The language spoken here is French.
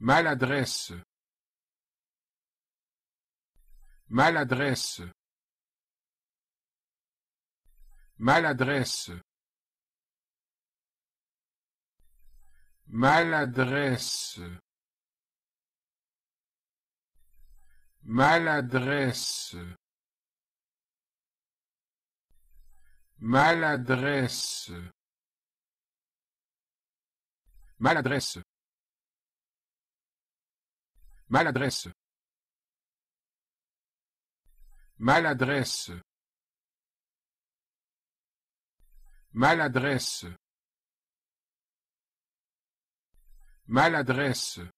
Maladresse Maladresse Maladresse Maladresse Maladresse Maladresse Maladresse Maladresse Maladresse Maladresse Maladresse